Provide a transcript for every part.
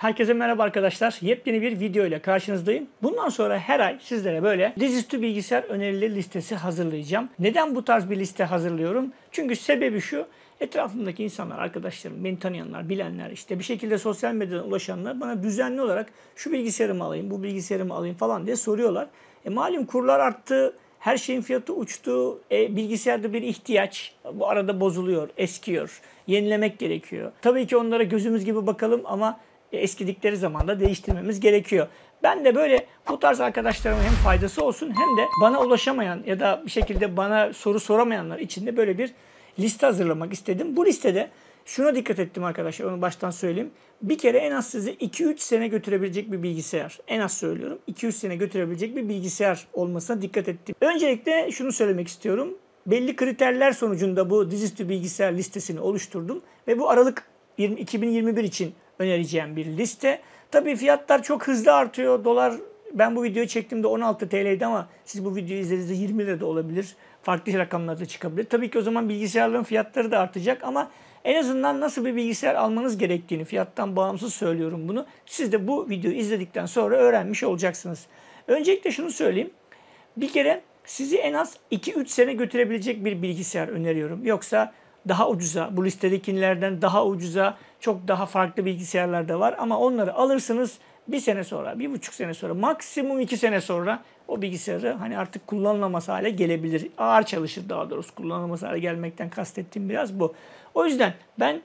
Herkese merhaba arkadaşlar. Yepyeni bir video ile karşınızdayım. Bundan sonra her ay sizlere böyle dizüstü bilgisayar önerileri listesi hazırlayacağım. Neden bu tarz bir liste hazırlıyorum? Çünkü sebebi şu. Etrafımdaki insanlar, arkadaşlarım, beni tanıyanlar, bilenler, işte bir şekilde sosyal medyadan ulaşanlar bana düzenli olarak şu bilgisayarımı alayım, bu bilgisayarımı alayım falan diye soruyorlar. E malum kurlar arttı, her şeyin fiyatı uçtu, e, bilgisayarda bir ihtiyaç, bu arada bozuluyor, eskiyor, yenilemek gerekiyor. Tabii ki onlara gözümüz gibi bakalım ama eskidikleri zaman da değiştirmemiz gerekiyor. Ben de böyle bu tarz arkadaşlarıma hem faydası olsun hem de bana ulaşamayan ya da bir şekilde bana soru soramayanlar için de böyle bir liste hazırlamak istedim. Bu listede şuna dikkat ettim arkadaşlar onu baştan söyleyeyim. Bir kere en az sizi 2-3 sene götürebilecek bir bilgisayar. En az söylüyorum 2-3 sene götürebilecek bir bilgisayar olmasına dikkat ettim. Öncelikle şunu söylemek istiyorum. Belli kriterler sonucunda bu dizüstü bilgisayar listesini oluşturdum ve bu Aralık 2021 için önereceğim bir liste. Tabii fiyatlar çok hızlı artıyor. Dolar ben bu videoyu çektiğimde 16 TL'ydi ama siz bu videoyu izlediğinizde 20 lira da olabilir. Farklı rakamlarda çıkabilir. Tabii ki o zaman bilgisayarların fiyatları da artacak ama en azından nasıl bir bilgisayar almanız gerektiğini fiyattan bağımsız söylüyorum bunu. Siz de bu videoyu izledikten sonra öğrenmiş olacaksınız. Öncelikle şunu söyleyeyim. Bir kere sizi en az 2-3 sene götürebilecek bir bilgisayar öneriyorum. Yoksa daha ucuza, bu listedekilerden daha ucuza çok daha farklı bilgisayarlar da var. Ama onları alırsınız bir sene sonra, bir buçuk sene sonra, maksimum iki sene sonra o bilgisayarı hani artık kullanılamaz hale gelebilir. Ağır çalışır daha doğrusu. Kullanılamaz hale gelmekten kastettiğim biraz bu. O yüzden ben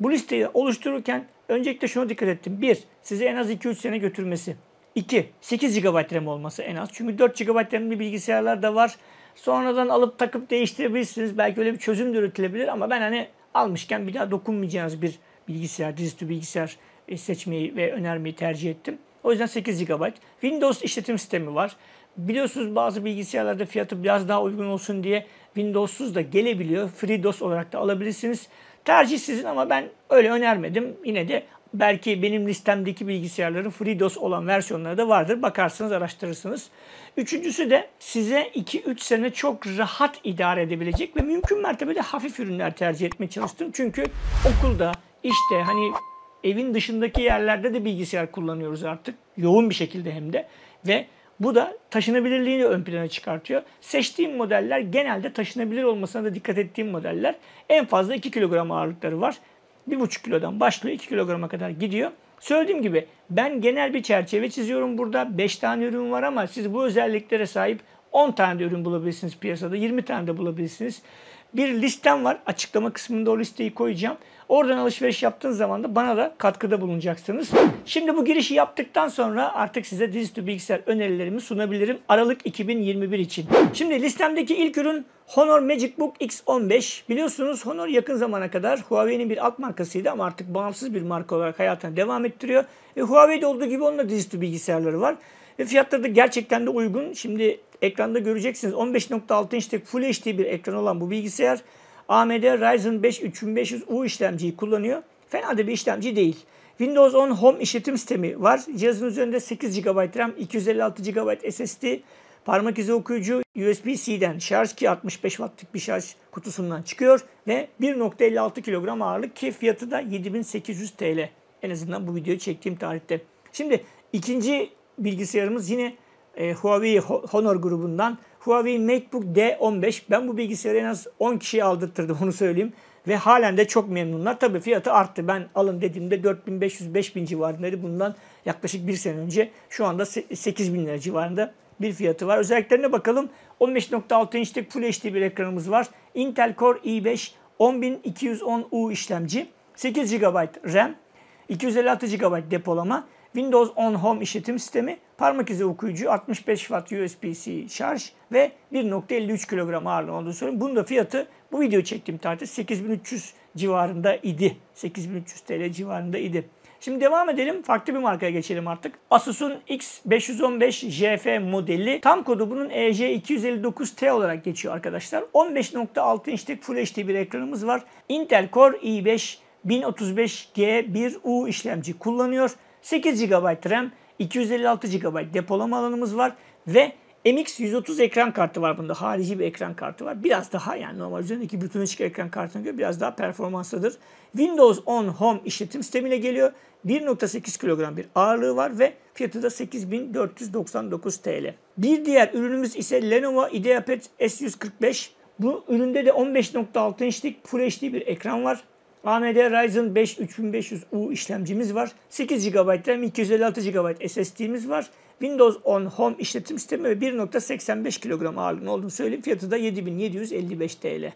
bu listeyi oluştururken öncelikle şuna dikkat ettim. Bir, size en az 2-3 sene götürmesi. 2. 8 GB RAM olması en az. Çünkü 4 GB RAM'li bilgisayarlar da var. Sonradan alıp takıp değiştirebilirsiniz. Belki öyle bir çözüm de üretilebilir ama ben hani almışken bir daha dokunmayacağınız bir bilgisayar, dizüstü bilgisayar e, seçmeyi ve önermeyi tercih ettim. O yüzden 8 GB. Windows işletim sistemi var. Biliyorsunuz bazı bilgisayarlarda fiyatı biraz daha uygun olsun diye Windows'suz da gelebiliyor. FreeDOS olarak da alabilirsiniz. Tercih sizin ama ben öyle önermedim. Yine de Belki benim listemdeki bilgisayarların FreeDOS olan versiyonları da vardır. Bakarsınız, araştırırsınız. Üçüncüsü de size 2-3 sene çok rahat idare edebilecek ve mümkün mertebede hafif ürünler tercih etmeye çalıştım. Çünkü okulda, işte hani evin dışındaki yerlerde de bilgisayar kullanıyoruz artık. Yoğun bir şekilde hem de. Ve bu da taşınabilirliğini ön plana çıkartıyor. Seçtiğim modeller genelde taşınabilir olmasına da dikkat ettiğim modeller. En fazla 2 kilogram ağırlıkları var. Bir buçuk kilodan başlıyor 2 kilograma kadar gidiyor. Söylediğim gibi ben genel bir çerçeve çiziyorum burada. 5 tane ürün var ama siz bu özelliklere sahip 10 tane de ürün bulabilirsiniz piyasada. 20 tane de bulabilirsiniz bir listem var. Açıklama kısmında o listeyi koyacağım. Oradan alışveriş yaptığınız zaman da bana da katkıda bulunacaksınız. Şimdi bu girişi yaptıktan sonra artık size dizüstü bilgisayar önerilerimi sunabilirim Aralık 2021 için. Şimdi listemdeki ilk ürün Honor MagicBook X15. Biliyorsunuz Honor yakın zamana kadar Huawei'nin bir alt markasıydı ama artık bağımsız bir marka olarak hayatına devam ettiriyor. E, Huawei'de olduğu gibi onun da dizüstü bilgisayarları var. Ve fiyatları da gerçekten de uygun. Şimdi ekranda göreceksiniz. 15.6 inçlik Full HD bir ekran olan bu bilgisayar AMD Ryzen 5 3500U işlemciyi kullanıyor. Fena da bir işlemci değil. Windows 10 Home işletim sistemi var. Cihazın üzerinde 8 GB RAM, 256 GB SSD, parmak izi okuyucu USB-C'den şarj ki 65 wattlık bir şarj kutusundan çıkıyor ve 1.56 kilogram ağırlık ki fiyatı da 7800 TL. En azından bu videoyu çektiğim tarihte. Şimdi ikinci bilgisayarımız yine e, Huawei Honor grubundan Huawei MacBook D15. Ben bu bilgisayarı en az 10 kişiye aldırttırdım onu söyleyeyim. Ve halen de çok memnunlar. Tabii fiyatı arttı. Ben alın dediğimde 4500-5000 civarındaydı. Bundan yaklaşık bir sene önce. Şu anda 8000 lira civarında bir fiyatı var. Özelliklerine bakalım. 15.6 inçlik Full HD bir ekranımız var. Intel Core i5 10210U işlemci. 8 GB RAM. 256 GB depolama. Windows 10 Home işletim sistemi, parmak izi okuyucu, 65 Watt USB-C şarj ve 1.53 kilogram ağırlığı olduğunu söyleyeyim. Bunun da fiyatı bu video çektiğim tarihte 8300 civarında idi. 8300 TL civarında idi. Şimdi devam edelim. Farklı bir markaya geçelim artık. Asus'un X515JF modeli. Tam kodu bunun EJ259T olarak geçiyor arkadaşlar. 15.6 inçlik Full HD bir ekranımız var. Intel Core i5 1035G1U işlemci kullanıyor. 8 GB RAM, 256 GB depolama alanımız var ve MX 130 ekran kartı var bunda. Harici bir ekran kartı var. Biraz daha yani normal üzerindeki bütün açık ekran kartına göre biraz daha performanslıdır. Windows 10 Home işletim sistemiyle geliyor. 1.8 kilogram bir ağırlığı var ve fiyatı da 8499 TL. Bir diğer ürünümüz ise Lenovo IdeaPad S145. Bu üründe de 15.6 inçlik Full HD bir ekran var. AMD Ryzen 5 3500U işlemcimiz var. 8 GB RAM, 256 GB SSD'miz var. Windows 10 Home işletim sistemi ve 1.85 kilogram ağırlığında olduğunu söyleyeyim. Fiyatı da 7755 TL.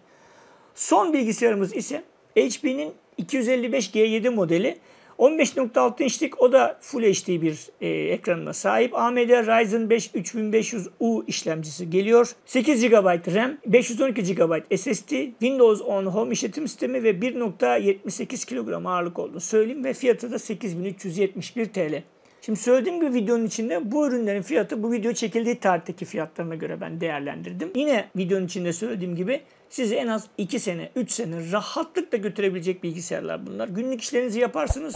Son bilgisayarımız ise HP'nin 255G7 modeli. 15.6 inçlik o da Full HD bir e, ekranına sahip. AMD Ryzen 5 3500U işlemcisi geliyor. 8 GB RAM, 512 GB SSD, Windows 10 Home işletim sistemi ve 1.78 kilogram ağırlık olduğunu söyleyeyim ve fiyatı da 8371 TL. Şimdi söylediğim gibi videonun içinde bu ürünlerin fiyatı bu video çekildiği tarihteki fiyatlarına göre ben değerlendirdim. Yine videonun içinde söylediğim gibi sizi en az 2 sene, 3 sene rahatlıkla götürebilecek bilgisayarlar bunlar. Günlük işlerinizi yaparsınız.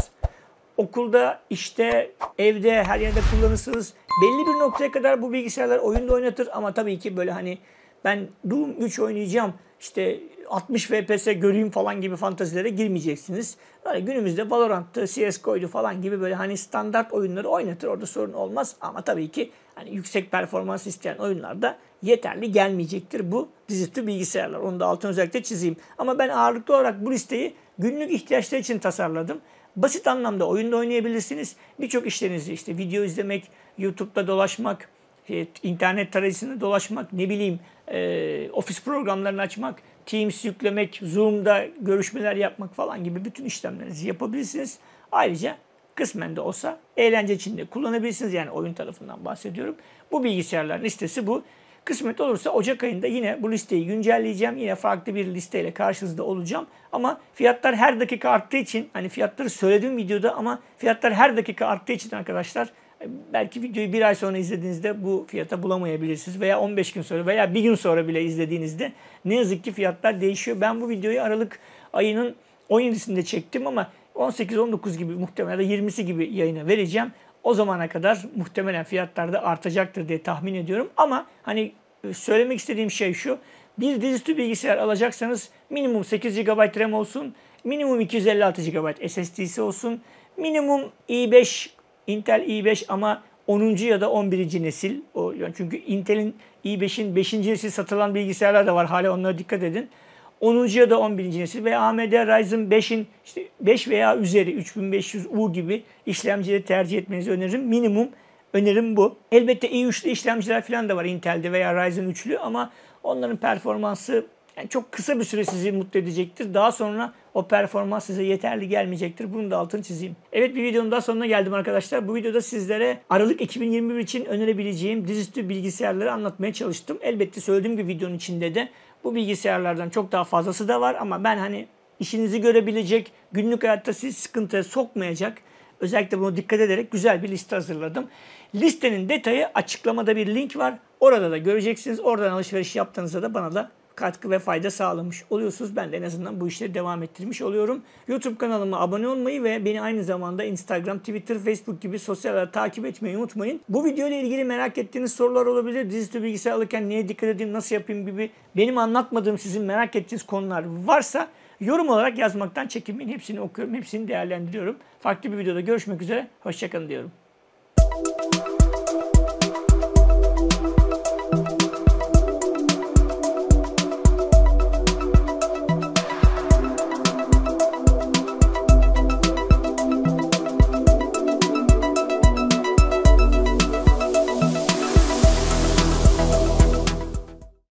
Okulda, işte, evde, her yerde kullanırsınız. Belli bir noktaya kadar bu bilgisayarlar oyunda oynatır ama tabii ki böyle hani ben Doom 3 oynayacağım işte 60 FPS göreyim falan gibi fantazilere girmeyeceksiniz. Böyle günümüzde Valorant'tı, CSGO'ydu falan gibi böyle hani standart oyunları oynatır orada sorun olmaz. Ama tabii ki hani yüksek performans isteyen oyunlarda yeterli gelmeyecektir bu dizüstü bilgisayarlar. Onu da altını özellikle çizeyim. Ama ben ağırlıklı olarak bu listeyi günlük ihtiyaçlar için tasarladım. Basit anlamda oyunda oynayabilirsiniz. Birçok işlerinizi işte video izlemek, YouTube'da dolaşmak, e, internet tarayıcısını dolaşmak, ne bileyim e, ofis programlarını açmak, Teams yüklemek, Zoom'da görüşmeler yapmak falan gibi bütün işlemlerinizi yapabilirsiniz. Ayrıca kısmen de olsa eğlence için de kullanabilirsiniz. Yani oyun tarafından bahsediyorum. Bu bilgisayarların listesi bu. Kısmet olursa Ocak ayında yine bu listeyi güncelleyeceğim. Yine farklı bir listeyle karşınızda olacağım. Ama fiyatlar her dakika arttığı için hani fiyatları söylediğim videoda ama fiyatlar her dakika arttığı için arkadaşlar Belki videoyu bir ay sonra izlediğinizde bu fiyata bulamayabilirsiniz veya 15 gün sonra veya bir gün sonra bile izlediğinizde ne yazık ki fiyatlar değişiyor. Ben bu videoyu Aralık ayının 17'sinde çektim ama 18-19 gibi muhtemelen 20'si gibi yayına vereceğim. O zamana kadar muhtemelen fiyatlar da artacaktır diye tahmin ediyorum. Ama hani e, söylemek istediğim şey şu. Bir dizüstü bilgisayar alacaksanız minimum 8 GB RAM olsun, minimum 256 GB SSD'si olsun, minimum i5 Intel i5 ama 10. ya da 11. nesil. O, çünkü Intel'in i5'in 5. nesil satılan bilgisayarlar da var. Hala onlara dikkat edin. 10. ya da 11. nesil ve AMD Ryzen 5'in işte 5 veya üzeri 3500U gibi işlemcileri tercih etmenizi öneririm. Minimum önerim bu. Elbette i3'lü işlemciler falan da var Intel'de veya Ryzen 3'lü ama onların performansı yani çok kısa bir süre sizi mutlu edecektir. Daha sonra o performans size yeterli gelmeyecektir. Bunu da altını çizeyim. Evet bir videonun daha sonuna geldim arkadaşlar. Bu videoda sizlere Aralık 2021 için önerebileceğim dizüstü bilgisayarları anlatmaya çalıştım. Elbette söylediğim gibi videonun içinde de bu bilgisayarlardan çok daha fazlası da var ama ben hani işinizi görebilecek, günlük hayatta sizi sıkıntıya sokmayacak Özellikle bunu dikkat ederek güzel bir liste hazırladım. Listenin detayı açıklamada bir link var. Orada da göreceksiniz. Oradan alışveriş yaptığınızda da bana da katkı ve fayda sağlamış oluyorsunuz. Ben de en azından bu işleri devam ettirmiş oluyorum. YouTube kanalıma abone olmayı ve beni aynı zamanda Instagram, Twitter, Facebook gibi sosyal takip etmeyi unutmayın. Bu video ile ilgili merak ettiğiniz sorular olabilir. Dizüstü bilgisayar alırken neye dikkat edeyim, nasıl yapayım gibi benim anlatmadığım sizin merak ettiğiniz konular varsa yorum olarak yazmaktan çekinmeyin. Hepsini okuyorum, hepsini değerlendiriyorum. Farklı bir videoda görüşmek üzere. Hoşçakalın diyorum.